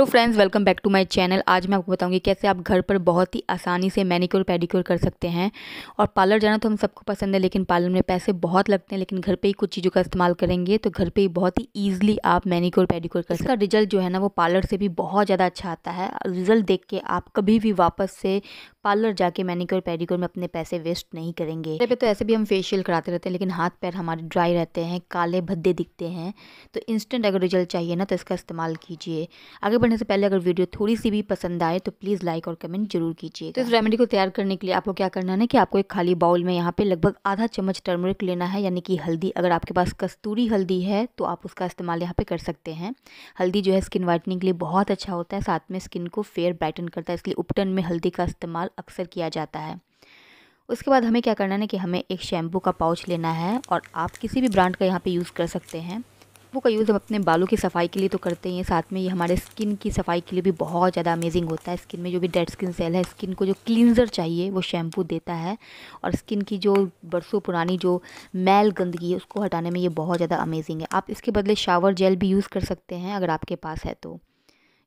hello friends welcome back to my channel आज मैं आपको बताऊंगी कैसे आप घर पर बहुत ही आसानी से मैनिक्योर पेडिक्योर कर सकते हैं और पार्लर जाना तो हम सबको पसंद है लेकिन पार्लर में पैसे बहुत लगते हैं लेकिन घर पे ही कुछ चीज़ों का इस्तेमाल करेंगे तो घर पे ही बहुत ही ईजिली आप मैनिक्योर पेडिक्योर कर इसका रिजल्ट जो है ना वो पार्लर से भी बहुत ज़्यादा अच्छा आता है रिजल्ट देख के आप कभी भी वापस से पार्लर जाके मैनिक्योर पेडिक्योर में अपने पैसे वेस्ट नहीं करेंगे तो ऐसे भी हम फेशियल कराते रहते हैं लेकिन हाथ पैर हमारे ड्राई रहते हैं काले भद्दे दिखते हैं तो इंस्टेंट अगर रिजल्ट चाहिए ना तो इसका इस्तेमाल कीजिए आगे बढ़ने से पहले अगर वीडियो थोड़ी सी भी पसंद आए तो प्लीज़ लाइक और कमेंट जरूर कीजिए तो इस रेमेडी को तैयार करने के लिए आपको क्या करना है कि आपको एक खाली बाउल में यहाँ पर लगभग आधा चम्मच टर्मरिक लेना है यानी कि हल्दी अगर आपके पास कस्तूरी हल्दी है तो आप उसका इस्तेमाल यहाँ पर कर सकते हैं हल्दी जो है स्किन वाइटनिंग के लिए बहुत अच्छा होता है साथ में स्किन को फेयर ब्राइटन करता है इसलिए उपटन में हल्दी का इस्तेमाल अक्सर किया जाता है उसके बाद हमें क्या करना है कि हमें एक शैम्पू का पाउच लेना है और आप किसी भी ब्रांड का यहाँ पे यूज़ कर सकते हैं शैम्पू का यूज़ हम अपने बालों की सफाई के लिए तो करते हैं साथ में ये हमारे स्किन की सफाई के लिए भी बहुत ज़्यादा अमेजिंग होता है स्किन में जो भी डेड स्किन सेल है स्किन को जो क्लिनजर चाहिए वो शैम्पू देता है और स्किन की जो बरसों पुरानी जो मैल गंदगी है उसको हटाने में ये बहुत ज़्यादा अमेजिंग है आप इसके बदले शावर जेल भी यूज़ कर सकते हैं अगर आपके पास है तो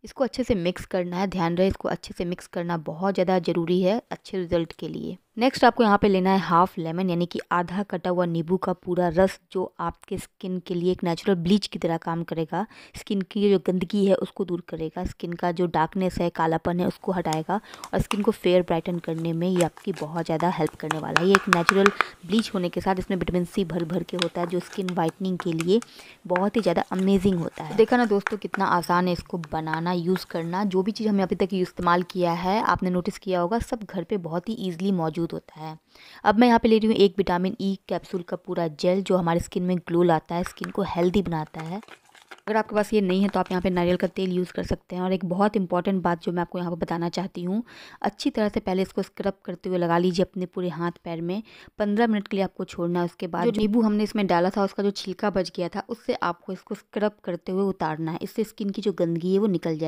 इसको अच्छे से मिक्स करना है ध्यान रहे इसको अच्छे से मिक्स करना बहुत ज़्यादा ज़रूरी है अच्छे रिज़ल्ट के लिए नेक्स्ट आपको यहाँ पे लेना है हाफ लेमन यानी कि आधा कटा हुआ नींबू का पूरा रस जो आपके स्किन के लिए एक नेचुरल ब्लीच की तरह काम करेगा स्किन की जो गंदगी है उसको दूर करेगा स्किन का जो डार्कनेस है कालापन है उसको हटाएगा और स्किन को फेयर ब्राइटन करने में ये आपकी बहुत ज़्यादा हेल्प करने वाला है ये एक नेचुरल ब्लीच होने के साथ इसमें विटामिन सी भर भर के होता है जो स्किन वाइटनिंग के लिए बहुत ही ज़्यादा अमेजिंग होता है देखा ना दोस्तों कितना आसान है इसको बनाना यूज़ करना जो भी चीज़ हमने अभी तक इस्तेमाल किया है आपने नोटिस किया होगा सब घर पर बहुत ही ईजिली मौजूद मौजूद होता है अब मैं यहाँ पे ले रही हूँ एक विटामिन ई e कैप्सूल का पूरा जेल जो हमारे स्किन में ग्लो लाता है स्किन को हेल्दी बनाता है अगर आपके पास ये नहीं है तो आप यहाँ पे नारियल का तेल यूज़ कर सकते हैं और एक बहुत इंपॉर्टेंट बात जो मैं आपको यहाँ पर बताना चाहती हूँ अच्छी तरह से पहले इसको स्क्रब करते हुए लगा लीजिए अपने पूरे हाथ पैर में पंद्रह मिनट के लिए आपको छोड़ना है उसके बाद जो नींबू हमने इसमें डाला था उसका जो छिलका बच गया था उससे आपको इसको स्क्रब करते हुए उतारना है इससे स्किन की जो गंदगी है वो निकल जाए